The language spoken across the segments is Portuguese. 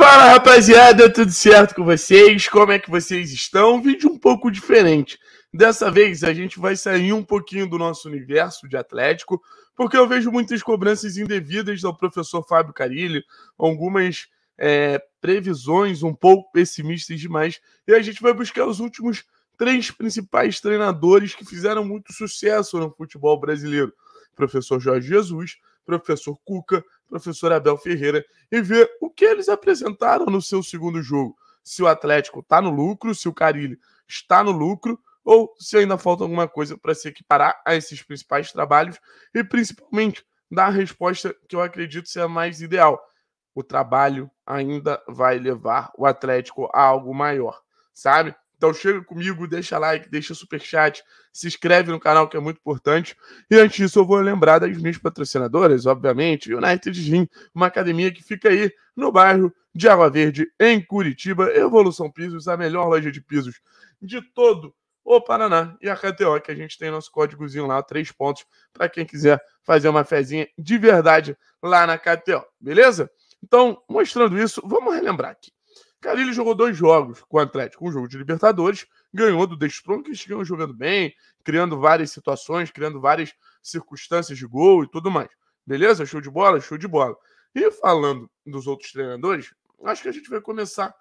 Fala rapaziada, tudo certo com vocês? Como é que vocês estão? Vídeo um pouco diferente. Dessa vez a gente vai sair um pouquinho do nosso universo de Atlético, porque eu vejo muitas cobranças indevidas do professor Fábio Carilli, algumas é, previsões um pouco pessimistas demais, e a gente vai buscar os últimos três principais treinadores que fizeram muito sucesso no futebol brasileiro: professor Jorge Jesus, professor Cuca professor Abel Ferreira, e ver o que eles apresentaram no seu segundo jogo. Se o Atlético está no lucro, se o Carilli está no lucro, ou se ainda falta alguma coisa para se equiparar a esses principais trabalhos e principalmente dar a resposta que eu acredito ser a mais ideal. O trabalho ainda vai levar o Atlético a algo maior, sabe? Então chega comigo, deixa like, deixa super chat, se inscreve no canal que é muito importante. E antes disso, eu vou lembrar das minhas patrocinadoras, obviamente, United Gym, uma academia que fica aí no bairro de Água Verde, em Curitiba, Evolução Pisos, a melhor loja de pisos de todo o Paraná e a KTO, que a gente tem nosso códigozinho lá, três pontos, para quem quiser fazer uma fezinha de verdade lá na KTO, beleza? Então, mostrando isso, vamos relembrar aqui ele jogou dois jogos com o Atlético, um jogo de Libertadores, ganhou do Destron, que estavam jogando bem, criando várias situações, criando várias circunstâncias de gol e tudo mais. Beleza? Show de bola? Show de bola. E falando dos outros treinadores, acho que a gente vai começar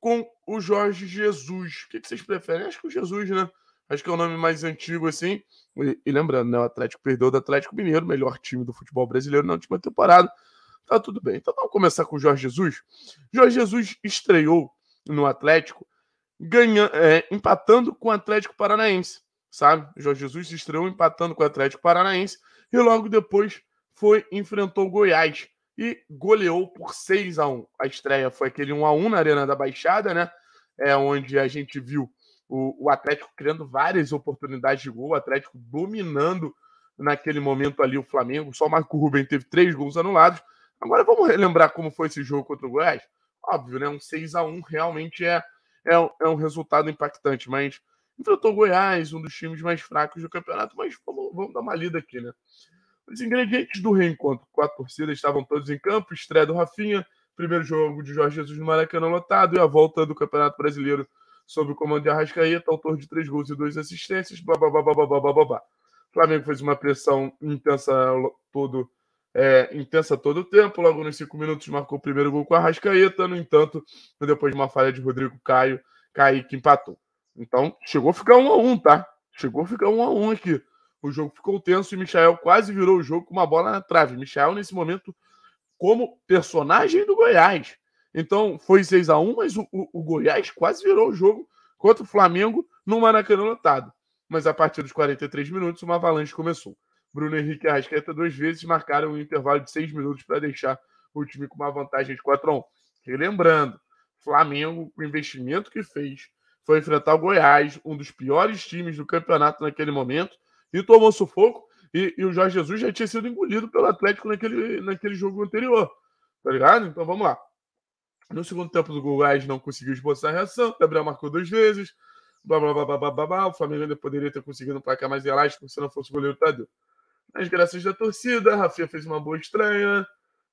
com o Jorge Jesus. O que vocês preferem? Acho que o Jesus, né? Acho que é o nome mais antigo, assim. E, e lembrando, né? O Atlético perdeu do Atlético Mineiro, melhor time do futebol brasileiro na última temporada. Tá tudo bem. Então vamos começar com o Jorge Jesus. Jorge Jesus estreou no Atlético, ganhando é, empatando com o Atlético Paranaense, sabe? Jorge Jesus estreou empatando com o Atlético Paranaense e logo depois foi enfrentou o Goiás e goleou por 6 a 1 A estreia foi aquele 1 a 1 na Arena da Baixada, né? É onde a gente viu o, o Atlético criando várias oportunidades de gol, o Atlético dominando naquele momento ali o Flamengo. Só o Marco Ruben teve três gols anulados, Agora vamos relembrar como foi esse jogo contra o Goiás? Óbvio, né? Um 6 a 1 realmente é, é, um, é um resultado impactante, mas enfrentou o Goiás, um dos times mais fracos do campeonato, mas vamos, vamos dar uma lida aqui, né? Os ingredientes do reencontro com a torcida estavam todos em campo, estreia do Rafinha, primeiro jogo de Jorge Jesus no Maracanã lotado e a volta do Campeonato Brasileiro sob o comando de Arrascaeta, autor de três gols e duas assistências, blá blá blá blá blá blá blá blá. O Flamengo fez uma pressão intensa todo é, intensa todo o tempo. Logo nos cinco minutos marcou o primeiro gol com a Rascaeta. No entanto, depois de uma falha de Rodrigo Caio, Kaique empatou. Então, chegou a ficar um a um, tá? Chegou a ficar um a um aqui. O jogo ficou tenso e Michael quase virou o jogo com uma bola na trave. Michael, nesse momento, como personagem do Goiás. Então, foi 6 a 1 mas o, o, o Goiás quase virou o jogo contra o Flamengo no Maracanã lotado. Mas a partir dos 43 minutos, uma avalanche começou. Bruno Henrique e Arrasqueta duas vezes marcaram um intervalo de seis minutos para deixar o time com uma vantagem de 4 a 1. Relembrando, lembrando, Flamengo, o investimento que fez foi enfrentar o Goiás, um dos piores times do campeonato naquele momento, e tomou sufoco. E, e o Jorge Jesus já tinha sido engolido pelo Atlético naquele, naquele jogo anterior. Tá ligado? Então vamos lá. No segundo tempo do Goiás não conseguiu esboçar a reação, Gabriel marcou duas vezes, blá blá blá blá blá blá, blá. o Flamengo ainda poderia ter conseguido um placar mais elástico se não fosse o goleiro Tadeu. Tá as graças da torcida, a Rafinha fez uma boa estreia.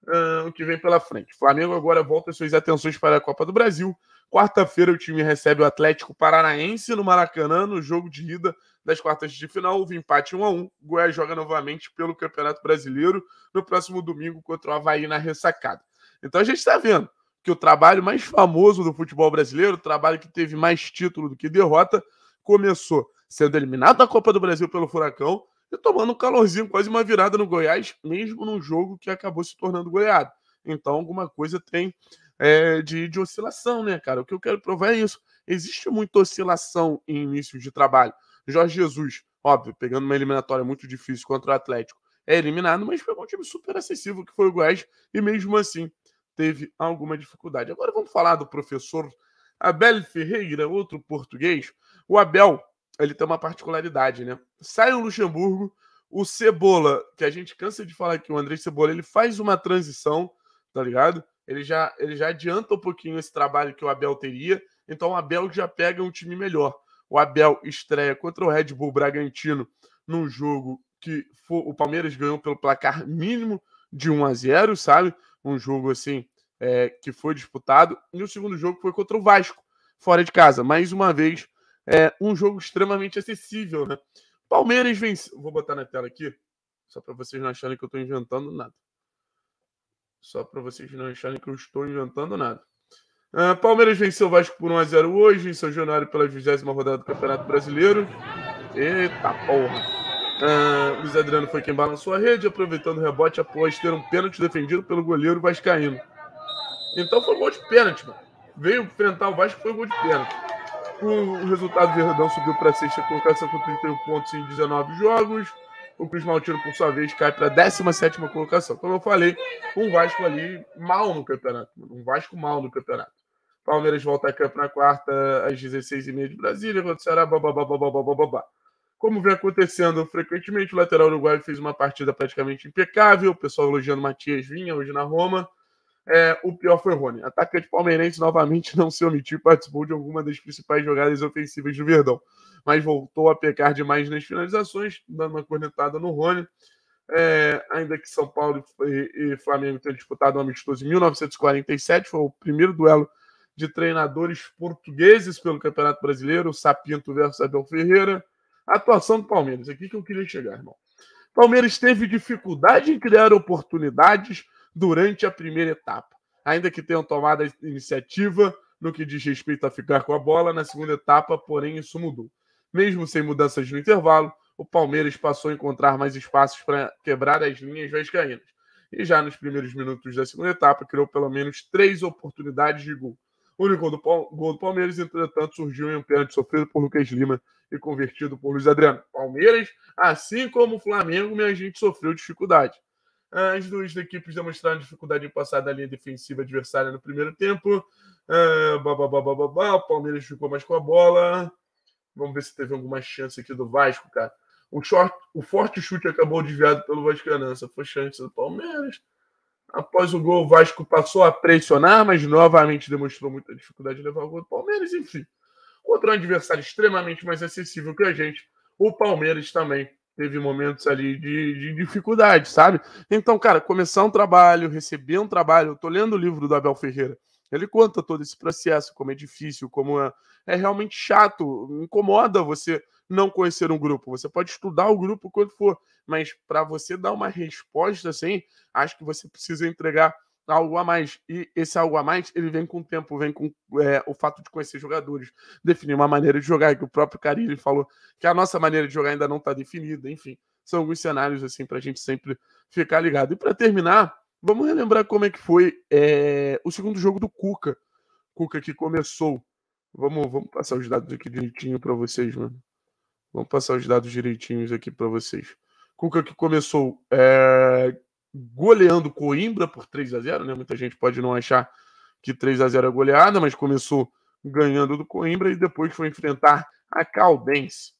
Uh, o que vem pela frente. O Flamengo agora volta suas atenções para a Copa do Brasil. Quarta-feira o time recebe o Atlético Paranaense no Maracanã, no jogo de ida das quartas de final. Houve empate 1 a 1 Goiás joga novamente pelo Campeonato Brasileiro no próximo domingo contra o Havaí na ressacada. Então a gente está vendo que o trabalho mais famoso do futebol brasileiro, o trabalho que teve mais título do que derrota, começou sendo eliminado da Copa do Brasil pelo Furacão e tomando um calorzinho, quase uma virada no Goiás, mesmo num jogo que acabou se tornando goleado. Então, alguma coisa tem é, de, de oscilação, né, cara? O que eu quero provar é isso. Existe muita oscilação em início de trabalho. Jorge Jesus, óbvio, pegando uma eliminatória muito difícil contra o Atlético, é eliminado, mas pegou um time super acessível que foi o Goiás, e mesmo assim teve alguma dificuldade. Agora vamos falar do professor Abel Ferreira, outro português. O Abel ele tem uma particularidade, né? Sai o Luxemburgo, o Cebola, que a gente cansa de falar que o André Cebola, ele faz uma transição, tá ligado? Ele já, ele já adianta um pouquinho esse trabalho que o Abel teria, então o Abel já pega um time melhor. O Abel estreia contra o Red Bull Bragantino num jogo que for, o Palmeiras ganhou pelo placar mínimo de 1 a 0, sabe? Um jogo assim é, que foi disputado. E o segundo jogo foi contra o Vasco, fora de casa. Mais uma vez, é um jogo extremamente acessível, né? Palmeiras venceu. Vou botar na tela aqui, só para vocês não acharem que eu estou inventando nada. Só para vocês não acharem que eu estou inventando nada. Uh, Palmeiras venceu o Vasco por 1x0 hoje, em São Januário pela 20 rodada do Campeonato Brasileiro. Eita porra! Uh, Luiz Adriano foi quem balançou a rede, aproveitando o rebote após ter um pênalti defendido pelo goleiro Vascaíno. Então foi um gol de pênalti, mano. Veio enfrentar o Vasco foi um gol de pênalti o resultado Verdão subiu para sexta colocação com 31 pontos em 19 jogos. O Cruz Maltino, por sua vez, cai para 17 colocação. Como eu falei, um Vasco ali mal no campeonato. Um Vasco mal no campeonato. Palmeiras volta a campo na quarta às 16h30 de Brasília, contra o Ceará, bababá, bababá, bababá. Como vem acontecendo frequentemente, o lateral uruguaio fez uma partida praticamente impecável. O pessoal elogiando Matias Vinha hoje na Roma. É, o pior foi o Rony. Atacante palmeirense novamente não se omitiu e participou de alguma das principais jogadas ofensivas do Verdão, mas voltou a pecar demais nas finalizações, dando uma cornetada no Rony. É, ainda que São Paulo e, e Flamengo tenham disputado um amistoso em 1947, foi o primeiro duelo de treinadores portugueses pelo Campeonato Brasileiro, Sapinto versus Abel Ferreira. A atuação do Palmeiras, é aqui que eu queria chegar, irmão. Palmeiras teve dificuldade em criar oportunidades durante a primeira etapa. Ainda que tenham tomado a iniciativa no que diz respeito a ficar com a bola na segunda etapa, porém isso mudou. Mesmo sem mudanças no intervalo, o Palmeiras passou a encontrar mais espaços para quebrar as linhas vascaínas. E já nos primeiros minutos da segunda etapa, criou pelo menos três oportunidades de gol. O único gol do, gol do Palmeiras, entretanto, surgiu em um pênalti sofrido por Lucas Lima e convertido por Luiz Adriano. Palmeiras, assim como o Flamengo, minha gente sofreu dificuldade. As duas equipes demonstraram dificuldade em passar da linha defensiva adversária no primeiro tempo. Bah, bah, bah, o Palmeiras ficou mais com a bola. Vamos ver se teve alguma chance aqui do Vasco, cara. O, short, o forte chute acabou desviado pelo Vascanança. Foi chance do Palmeiras. Após o gol, o Vasco passou a pressionar, mas novamente demonstrou muita dificuldade de levar o gol do Palmeiras. Enfim, contra um adversário extremamente mais acessível que a gente, o Palmeiras também teve momentos ali de, de, dificuldade, sabe? Então, cara, começar um trabalho, receber um trabalho, eu tô lendo o livro do Abel Ferreira, ele conta todo esse processo, como é difícil, como é, é realmente chato, incomoda você não conhecer um grupo. Você pode estudar o grupo quando for, mas para você dar uma resposta assim, acho que você precisa entregar algo a mais. E esse algo a mais, ele vem com o tempo, vem com é, o fato de conhecer jogadores, definir uma maneira de jogar, que o próprio Carille falou que a nossa maneira de jogar ainda não está definida, enfim. São alguns cenários, assim, para a gente sempre ficar ligado. E para terminar, vamos relembrar como é que foi é, o segundo jogo do Cuca. Cuca que começou. Vamos, vamos passar os dados aqui direitinho para vocês, mano. Vamos passar os dados direitinhos aqui para vocês. Cuca que começou é, goleando Coimbra por 3 a 0 né? Muita gente pode não achar que 3 a 0 é goleada, mas começou ganhando do Coimbra e depois foi enfrentar a Caldense.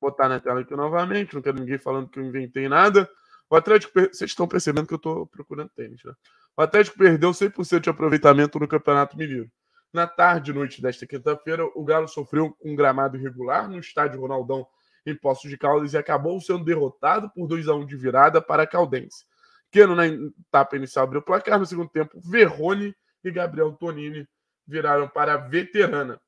Vou botar na tela aqui novamente, não quero ninguém falando que eu inventei nada. O Atlético, vocês estão percebendo que eu estou procurando tênis, né? O Atlético perdeu 100% de aproveitamento no Campeonato Mineiro. Na tarde e noite desta quinta-feira, o Galo sofreu um gramado irregular no estádio Ronaldão em Poços de Caldas e acabou sendo derrotado por 2 a 1 de virada para a Caldense. Keno na etapa inicial abriu o placar. No segundo tempo, Verrone e Gabriel Tonini viraram para a veterana.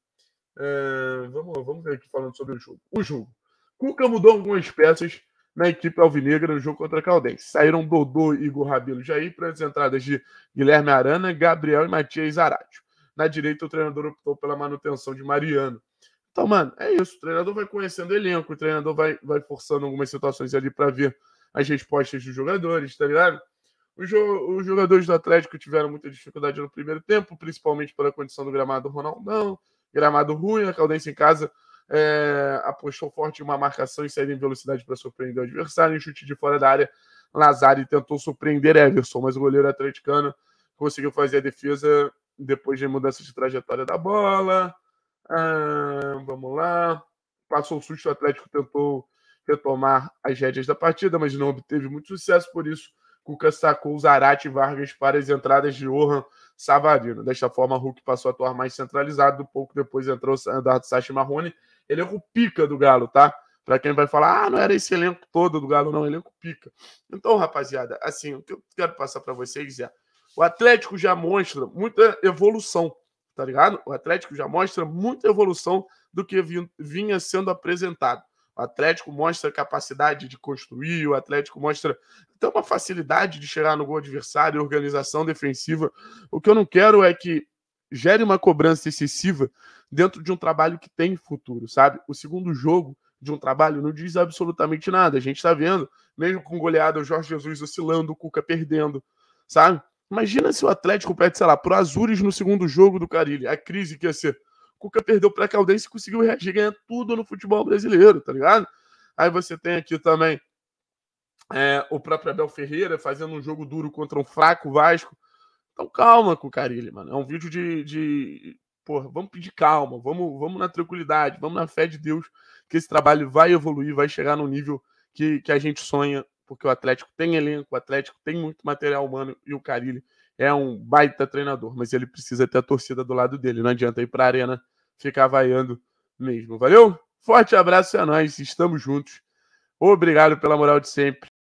Eh, vamos, vamos ver aqui falando sobre o jogo. O jogo. Cuca mudou algumas peças na equipe alvinegra no jogo contra a Caldense. Saíram Dodô, Igor Rabelo Jair para as entradas de Guilherme Arana, Gabriel e Matias Aratio. Na direita, o treinador optou pela manutenção de Mariano. Então, mano, é isso. O treinador vai conhecendo o elenco, o treinador vai, vai forçando algumas situações ali para ver as respostas dos jogadores, tá ligado? Os, jo os jogadores do Atlético tiveram muita dificuldade no primeiro tempo, principalmente pela condição do gramado Ronaldão, gramado ruim, a né? Caldense em casa é, apostou forte em uma marcação e saída em velocidade para surpreender o adversário, em chute de fora da área, Lazari tentou surpreender Everson, mas o goleiro atleticano conseguiu fazer a defesa depois de mudança de trajetória da bola. Ah, vamos lá. Passou o susto, o Atlético tentou retomar as rédeas da partida, mas não obteve muito sucesso, por isso Cuca sacou Zarate e Vargas para as entradas de Orhan Savarino. Desta forma, Hulk passou a atuar mais centralizado, pouco depois entrou é o Eduardo Sachi Marrone, elenco pica do Galo, tá? Para quem vai falar, ah, não era esse elenco todo do Galo, não, elenco pica. Então, rapaziada, assim, o que eu quero passar para vocês é, o Atlético já mostra muita evolução, tá ligado? O Atlético já mostra muita evolução do que vinha sendo apresentado. O Atlético mostra capacidade de construir, o Atlético mostra até uma facilidade de chegar no gol adversário, organização defensiva. O que eu não quero é que gere uma cobrança excessiva dentro de um trabalho que tem futuro, sabe? O segundo jogo de um trabalho não diz absolutamente nada. A gente está vendo, mesmo com goleada, o Jorge Jesus oscilando, o Cuca perdendo, sabe? Imagina se o Atlético perde, sei lá, pro Azures no segundo jogo do Carilho. a crise que ia ser. Cuca perdeu para Caldense e conseguiu reagir, ganhar tudo no futebol brasileiro, tá ligado? Aí você tem aqui também é, o próprio Abel Ferreira fazendo um jogo duro contra um fraco Vasco. Então calma com o Carilli, mano. É um vídeo de, de... Porra, vamos pedir calma, vamos, vamos na tranquilidade, vamos na fé de Deus que esse trabalho vai evoluir, vai chegar no nível que, que a gente sonha, porque o Atlético tem elenco, o Atlético tem muito material humano e o Carilli é um baita treinador, mas ele precisa ter a torcida do lado dele. Não adianta ir para a arena ficar vaiando mesmo. Valeu? Forte abraço a é nós, estamos juntos. Obrigado pela moral de sempre.